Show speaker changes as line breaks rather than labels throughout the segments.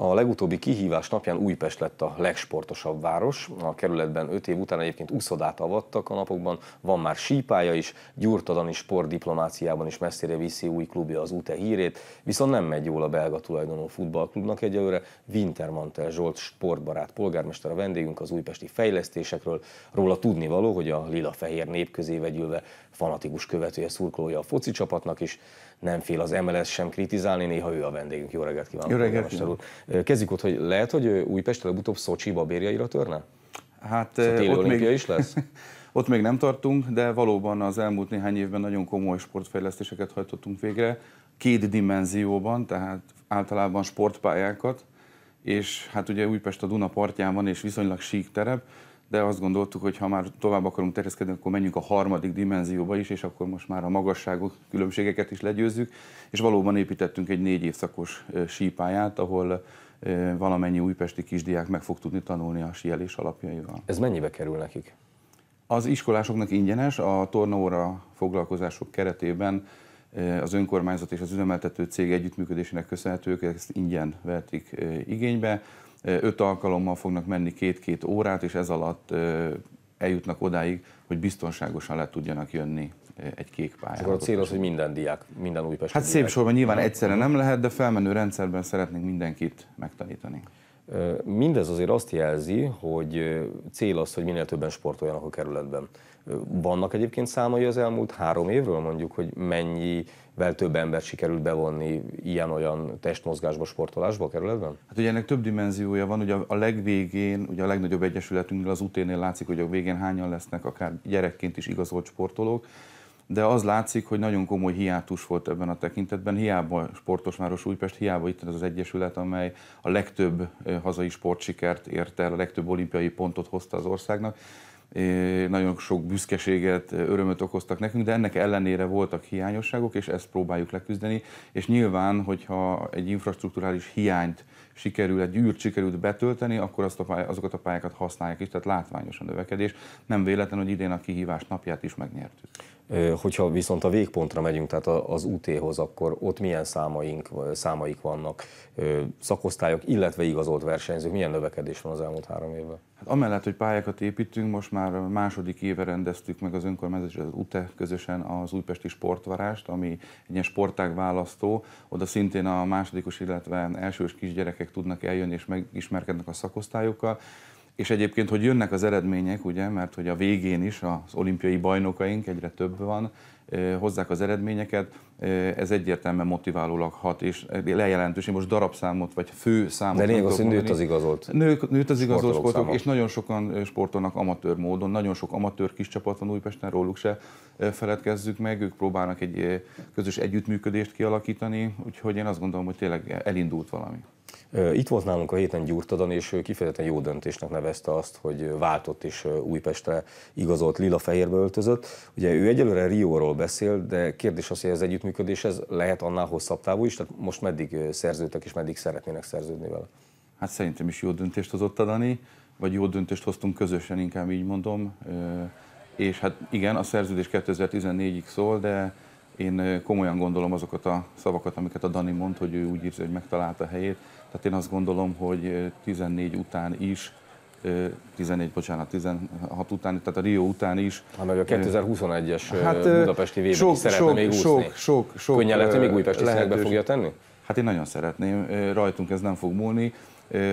A legutóbbi kihívás napján Újpest lett a legsportosabb város. A kerületben 5 év után egyébként úszodát avattak a napokban, van már sípája is, Gyurtadani sportdiplomáciában is messzire viszi új klubja az UTE hírét, viszont nem megy jól a belga tulajdonú futballklubnak egyelőre. Wintermantel Zsolt sportbarát polgármester a vendégünk az újpesti fejlesztésekről. Róla tudni való, hogy a lila-fehér nép közé vegyülve fanatikus követője szurkolója a foci csapatnak is, nem fél az MLS sem kritizálni, néha ő a vendégünk. Jó reggelt kívánok! Jó reggelt! Kezdjük ott, hogy lehet, hogy Újpest előbb-utóbb Szocsi babérjaira törne?
Hát szóval ott még, is lesz? ott még nem tartunk, de valóban az elmúlt néhány évben nagyon komoly sportfejlesztéseket hajtottunk végre, két dimenzióban, tehát általában sportpályákat, és hát ugye Újpest a Duna partján van, és viszonylag sík terep, de azt gondoltuk, hogy ha már tovább akarunk terjeszkedni, akkor menjünk a harmadik dimenzióba is, és akkor most már a magasságok, különbségeket is legyőzzük, és valóban építettünk egy négy évszakos sípáját, ahol valamennyi újpesti kisdiák meg fog tudni tanulni a síelés alapjaival. Ez mennyibe
kerül nekik?
Az iskolásoknak ingyenes, a tornaóra foglalkozások keretében Eh, az önkormányzat és az üzemeltető cég együttműködésének köszönhetők, ezt ingyen vertik eh, igénybe. Eh, öt alkalommal fognak menni két-két órát, és ez alatt eljutnak odáig, hogy biztonságosan le tudjanak jönni egy kék pályára. Akkor a cél az, hogy
minden diák, minden újpesti Hát diák. szép sorban nyilván egyszerre nem lehet, de felmenő rendszerben szeretnénk mindenkit megtanítani. Mindez azért azt jelzi, hogy cél az, hogy minél többen sportoljanak a kerületben. Vannak egyébként számai az elmúlt három évről mondjuk, hogy mennyivel több ember sikerült bevonni ilyen-olyan testmozgásba, sportolásba a kerületben? Hát ugye ennek
több dimenziója van, ugye a legvégén, ugye a legnagyobb egyesületünknél az uténél látszik, hogy a végén hányan lesznek akár gyerekként is igazolt sportolók, de az látszik, hogy nagyon komoly hiátus volt ebben a tekintetben. Hiába Sportosváros Újpest, hiába itt az az egyesület, amely a legtöbb hazai sportsikert ért el, a legtöbb olimpiai pontot hozta az országnak. Nagyon sok büszkeséget, örömöt okoztak nekünk, de ennek ellenére voltak hiányosságok, és ezt próbáljuk leküzdeni. És nyilván, hogyha egy infrastruktúrális hiányt sikerül, egy űrt sikerült betölteni, akkor azt a pály- azokat a pályákat használják is, tehát látványos a növekedés. Nem véletlen, hogy idén a kihívás napját is megnyertük.
Hogyha viszont a végpontra megyünk, tehát az útéhoz, akkor ott milyen számaink, számaik vannak, szakosztályok, illetve igazolt versenyzők, milyen növekedés van az elmúlt három évben? Hát amellett, hogy pályákat építünk, most
már második éve rendeztük meg az önkormányzat és az UTE közösen az újpesti sportvarást, ami egy ilyen sportág választó. Oda szintén a másodikos, illetve elsős kisgyerekek gyerekek tudnak eljönni és megismerkednek a szakosztályokkal, és egyébként, hogy jönnek az eredmények, ugye, mert hogy a végén is az olimpiai bajnokaink egyre több van, hozzák az eredményeket, ez egyértelműen motiválólag hat, és lejelentős, én most darabszámot, vagy fő számot. De lényeg az, hogy nőtt az igazolt. Nők, nőtt az igazolt sportolók, és nagyon sokan sportolnak amatőr módon, nagyon sok amatőr kis csapat van Újpesten, róluk se feledkezzük meg, ők próbálnak egy
közös együttműködést kialakítani, úgyhogy én azt gondolom, hogy tényleg elindult valami. Itt volt nálunk a héten Gyurtadan, és ő kifejezetten jó döntésnek nevezte azt, hogy váltott és Újpestre igazolt lila-fehérbe öltözött. Ugye ő egyelőre Rióról beszél, de kérdés az, hogy ez együttműködés ez lehet annál hosszabb távú is, tehát most meddig szerződtek és meddig szeretnének szerződni vele? Hát szerintem is jó döntést hozott a Dani, vagy jó döntést hoztunk közösen, inkább így mondom.
És hát igen, a szerződés 2014-ig szól, de én komolyan gondolom azokat a szavakat, amiket a Dani mond, hogy ő úgy érzi, hogy megtalálta a helyét. Tehát én azt gondolom, hogy 14 után is 14, bocsánat, 16 után, tehát a Rio után is. Ha meg a 2021-es hát, budapesti vb sok, szeretne sok, még úszni. Sok, sok, sok, Könnyen lehet, hogy még újpesti lehetős... fogja tenni? Hát én nagyon szeretném, rajtunk ez nem fog múlni.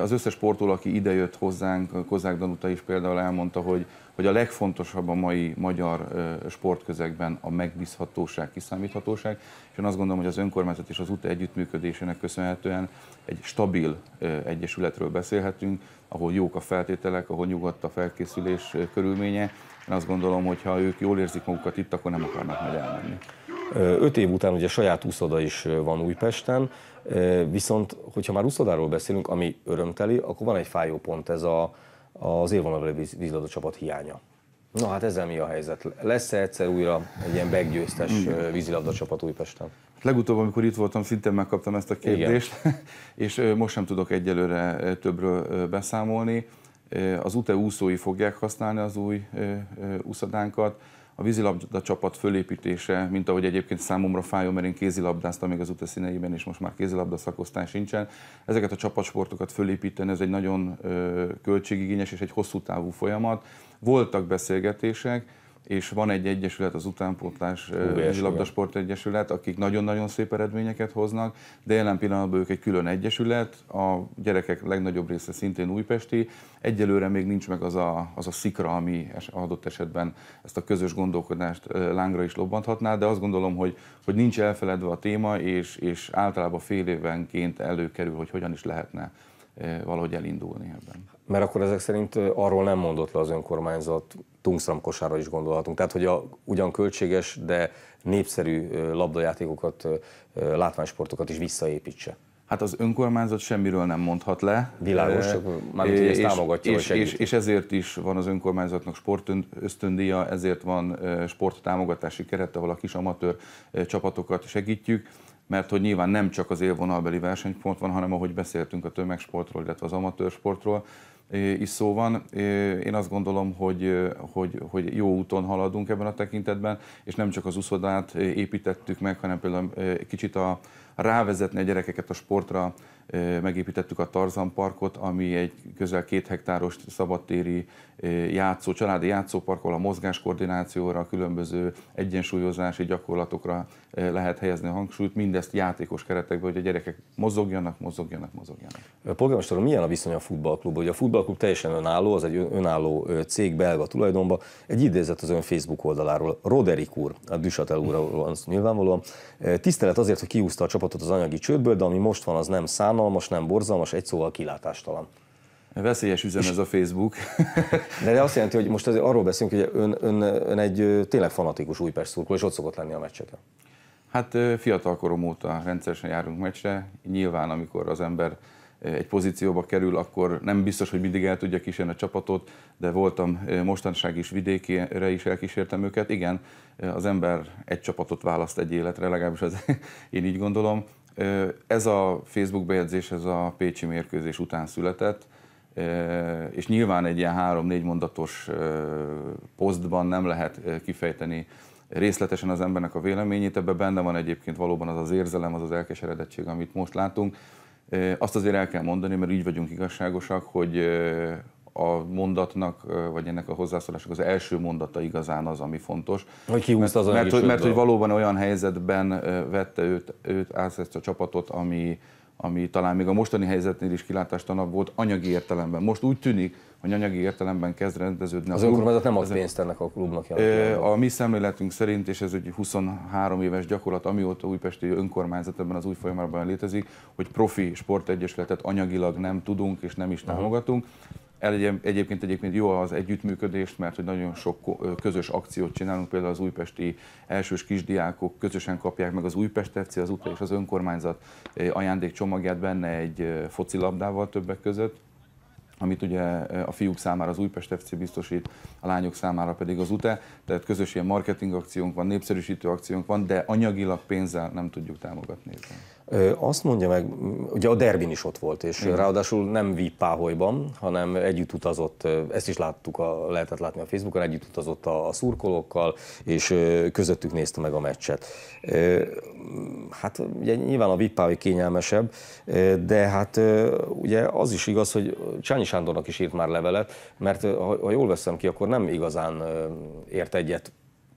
Az összes sportoló, aki idejött hozzánk, Kozák Danuta is például elmondta, hogy, hogy a legfontosabb a mai magyar sportközegben a megbízhatóság, kiszámíthatóság, és én azt gondolom, hogy az önkormányzat és az UTA együttműködésének köszönhetően egy stabil egyesületről beszélhetünk, ahol jók a feltételek, ahol nyugodt a felkészülés körülménye.
Én azt gondolom, hogy ha ők jól érzik magukat itt, akkor nem akarnak majd elmenni. Öt év után ugye saját úszoda is van Újpesten, viszont hogyha már úszodáról beszélünk, ami örömteli, akkor van egy fájó pont ez a, az élvonalbeli vízladó csapat hiánya. Na hát ezzel mi a helyzet? Lesz-e egyszer újra egy ilyen meggyőztes vízilabda csapat
Újpesten? Legutóbb, amikor itt voltam, szintén megkaptam ezt a kérdést, Igen. és most sem tudok egyelőre többről beszámolni. Az UTE úszói fogják használni az új úszadánkat a vízilabda csapat fölépítése, mint ahogy egyébként számomra fájó, mert én kézilabdáztam még az utas színeiben, és most már kézilabda szakosztály sincsen. Ezeket a csapatsportokat fölépíteni, ez egy nagyon költségigényes és egy hosszú távú folyamat. Voltak beszélgetések, és van egy egyesület, az Utánpótlás Labdasport Egyesület, akik nagyon-nagyon szép eredményeket hoznak, de jelen pillanatban ők egy külön egyesület, a gyerekek legnagyobb része szintén újpesti, egyelőre még nincs meg az a, az a szikra, ami adott esetben ezt a közös gondolkodást lángra is lobbanthatná, de azt gondolom, hogy, hogy nincs elfeledve a téma, és, és általában fél évenként előkerül, hogy hogyan is lehetne
valahogy elindulni ebben. Mert akkor ezek szerint arról nem mondott le az önkormányzat, tungsram kosára is gondolhatunk. Tehát, hogy a ugyan költséges, de népszerű labdajátékokat, látványsportokat is visszaépítse. Hát az önkormányzat semmiről nem
mondhat le. Világos, csak már és, ezt támogatja, és, és, és ezért is van az önkormányzatnak sportösztöndíja, ezért van sporttámogatási keret, ahol a kis amatőr csapatokat segítjük mert hogy nyilván nem csak az élvonalbeli versenypont van, hanem ahogy beszéltünk a tömegsportról, illetve az amatőrsportról is szó van. Én azt gondolom, hogy, hogy, hogy jó úton haladunk ebben a tekintetben, és nem csak az uszodát építettük meg, hanem például kicsit a, rávezetni a gyerekeket a sportra megépítettük a Tarzan Parkot, ami egy közel két hektáros szabadtéri játszó, családi játszópark, ahol a mozgáskoordinációra, a különböző egyensúlyozási gyakorlatokra lehet
helyezni a hangsúlyt, mindezt játékos keretekben, hogy a gyerekek mozogjanak, mozogjanak, mozogjanak. A polgármester, milyen a viszony a futballklub? Ugye a futballklub teljesen önálló, az egy önálló cég belga tulajdonban. Egy idézet az ön Facebook oldaláról. Roderik úr, a Düsatel úr, nyilvánvalóan. Tisztelet azért, hogy kiúzta a csapatot az anyagi csődből, de ami most van, az nem száma szánalmas, nem borzalmas, egy szóval kilátástalan. Veszélyes üzem ez a Facebook. De, azt jelenti, hogy most azért arról beszélünk, hogy ön, ön, ön egy tényleg fanatikus Újpest szurkoló, és ott szokott lenni a meccseken.
Hát fiatalkorom óta rendszeresen járunk meccsre. Nyilván, amikor az ember egy pozícióba kerül, akkor nem biztos, hogy mindig el tudja kísérni a csapatot, de voltam mostanság is vidékére is elkísértem őket. Igen, az ember egy csapatot választ egy életre, legalábbis az, én így gondolom. Ez a Facebook bejegyzés, ez a Pécsi mérkőzés után született, és nyilván egy ilyen három-négy mondatos posztban nem lehet kifejteni részletesen az embernek a véleményét, ebben benne van egyébként valóban az az érzelem, az az elkeseredettség, amit most látunk. Azt azért el kell mondani, mert így vagyunk igazságosak, hogy a mondatnak, vagy ennek a hozzászólásnak az első mondata igazán az, ami fontos. Hogy kiúszta az mert, mert, mert hogy valóban olyan helyzetben vette őt, őt át ezt a csapatot, ami, ami talán még a mostani helyzetnél is kilátástalanabb volt anyagi értelemben. Most úgy tűnik, hogy anyagi értelemben kezd rendeződni. Az önkormányzat nem ad pénzt
ennek a klubnak. Jelenleg.
A mi szemléletünk szerint, és ez egy 23 éves gyakorlat, amióta újpesti önkormányzat ebben az új folyamatban létezik, hogy profi sportegyesületet anyagilag nem tudunk és nem is támogatunk. Egy, egyébként egyébként jó az együttműködést, mert hogy nagyon sok közös akciót csinálunk, például az újpesti elsős kisdiákok közösen kapják meg az Újpest FC, az UTA és az önkormányzat ajándékcsomagját benne egy labdával többek között amit ugye a fiúk számára az Újpest FC biztosít, a lányok számára pedig az UTE, tehát közös ilyen marketing akciónk van, népszerűsítő akciónk van, de anyagilag
pénzzel nem tudjuk támogatni. Azt mondja meg, ugye a Derbin is ott volt, és Igen. ráadásul nem páholyban, hanem együtt utazott, ezt is láttuk, a, lehetett látni a Facebookon, együtt utazott a, a szurkolókkal, és közöttük nézte meg a meccset. Hát ugye nyilván a páholy kényelmesebb, de hát ugye az is igaz, hogy Csányi Sándornak is írt már levelet, mert ha, ha jól veszem ki, akkor nem igazán ért egyet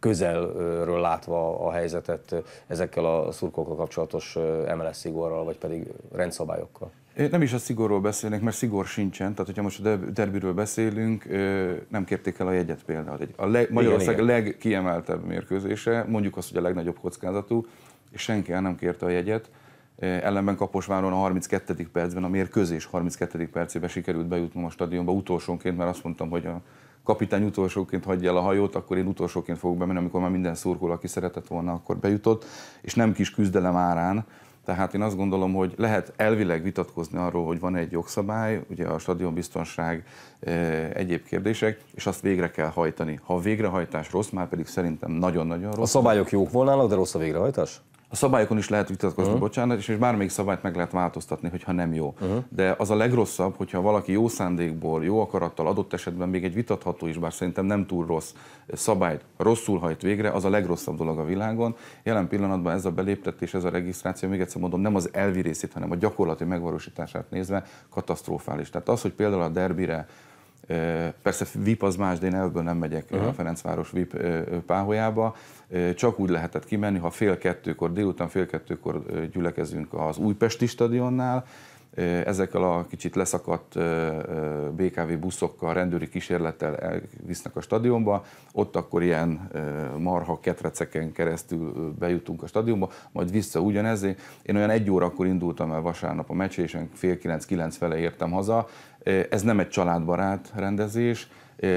közelről látva a helyzetet ezekkel a szurkokkal kapcsolatos MLS szigorral, vagy pedig rendszabályokkal?
Én nem is a szigorról beszélnek, mert szigor sincsen. Tehát, hogyha most a derbiről beszélünk, nem kérték el a jegyet például. A leg, Magyarország igen, igen. legkiemeltebb mérkőzése, mondjuk azt, hogy a legnagyobb kockázatú, és senki el nem kérte a jegyet. Ellenben Kaposváron a 32. percben, a mérkőzés 32. percében sikerült bejutnom a stadionba utolsónként, mert azt mondtam, hogy a kapitány utolsóként hagyja el a hajót, akkor én utolsóként fogok bemenni, amikor már minden szurkoló, aki szeretett volna, akkor bejutott, és nem kis küzdelem árán. Tehát én azt gondolom, hogy lehet elvileg vitatkozni arról, hogy van egy jogszabály, ugye a stadionbiztonság e, egyéb kérdések, és azt végre kell hajtani. Ha a végrehajtás rossz, már pedig szerintem nagyon-nagyon rossz. A szabályok jók volnának, de rossz a végrehajtás? A szabályokon is lehet vitatkozni, uh-huh. bocsánat, és, bármelyik szabályt meg lehet változtatni, hogyha nem jó. Uh-huh. De az a legrosszabb, hogyha valaki jó szándékból, jó akarattal, adott esetben még egy vitatható is, bár szerintem nem túl rossz szabályt rosszul hajt végre, az a legrosszabb dolog a világon. Jelen pillanatban ez a beléptetés, ez a regisztráció, még egyszer mondom, nem az elvi részét, hanem a gyakorlati megvalósítását nézve katasztrofális. Tehát az, hogy például a derbire Persze VIP az más, de én ebből nem megyek uh-huh. a Ferencváros VIP páholyába. Csak úgy lehetett kimenni, ha fél kettőkor, délután fél kettőkor gyülekezünk az Újpesti stadionnál, ezekkel a kicsit leszakadt BKV buszokkal, rendőri kísérlettel elvisznek a stadionba, ott akkor ilyen marha ketreceken keresztül bejutunk a stadionba, majd vissza ugyanezé. Én olyan egy órakor indultam el vasárnap a meccsésen, fél kilenc-kilenc fele értem haza, ez nem egy családbarát rendezés,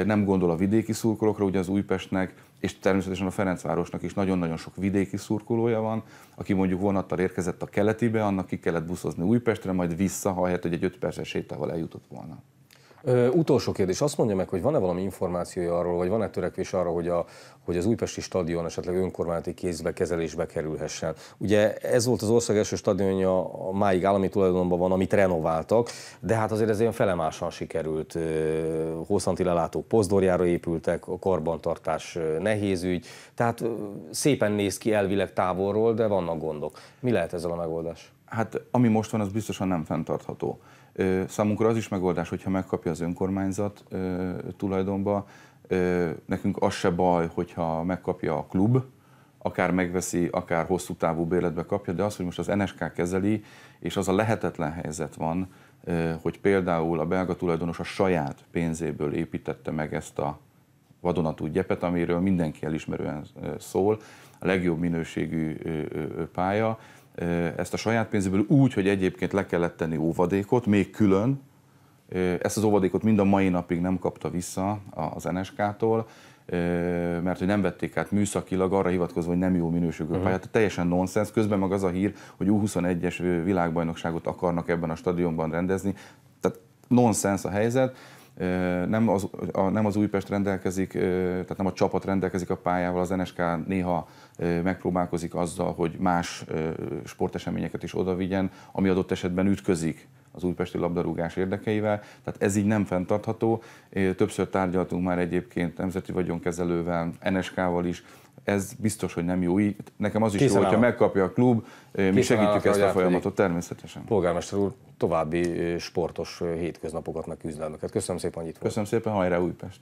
nem gondol a vidéki szurkolókra, ugye az Újpestnek és természetesen a Ferencvárosnak is nagyon-nagyon sok vidéki szurkolója van, aki mondjuk vonattal érkezett a keletibe, annak ki kellett buszozni Újpestre, majd vissza, ha hát, hogy egy 5 perces sétával eljutott volna.
Ö, utolsó kérdés. Azt mondja meg, hogy van-e valami információja arról, vagy van-e törekvés arra, hogy, a, hogy az újpesti stadion esetleg önkormányzati kézbe, kezelésbe kerülhessen? Ugye ez volt az ország első stadionja, a máig állami tulajdonban van, amit renováltak, de hát azért ez ilyen felemásan sikerült. Hosszanti lelátók pozdorjára épültek, a karbantartás nehéz ügy, tehát szépen néz ki elvileg távolról, de vannak gondok. Mi lehet ezzel a megoldás?
Hát ami most van, az biztosan nem fenntartható. Számunkra az is megoldás, hogyha megkapja az önkormányzat tulajdonba, nekünk az se baj, hogyha megkapja a klub, akár megveszi, akár hosszú távú bérletbe kapja, de az, hogy most az NSK kezeli, és az a lehetetlen helyzet van, hogy például a belga tulajdonos a saját pénzéből építette meg ezt a vadonatú gyepet, amiről mindenki elismerően szól, a legjobb minőségű pálya, ezt a saját pénzből úgy, hogy egyébként le kellett tenni óvadékot, még külön. Ezt az óvadékot mind a mai napig nem kapta vissza az NSK-tól, mert hogy nem vették át műszakilag, arra hivatkozva, hogy nem jó minőségű a pályát. Teljesen nonsens. Közben meg az a hír, hogy U21-es világbajnokságot akarnak ebben a stadionban rendezni. Tehát nonsens a helyzet nem az, a, nem az Újpest rendelkezik, tehát nem a csapat rendelkezik a pályával, az NSK néha megpróbálkozik azzal, hogy más sporteseményeket is odavigyen, ami adott esetben ütközik az újpesti labdarúgás érdekeivel, tehát ez így nem fenntartható. Többször tárgyaltunk már egyébként nemzeti vagyonkezelővel, NSK-val is, ez biztos, hogy nem jó Nekem az is Készen jó, hogyha megkapja a klub, eh, Készen mi segítjük ezt a folyamatot
természetesen. Polgármester úr, további eh, sportos eh, hétköznapokat, meg küzdelmeket. Köszönöm szépen, hogy itt volt. Köszönöm szépen, hajrá Újpest!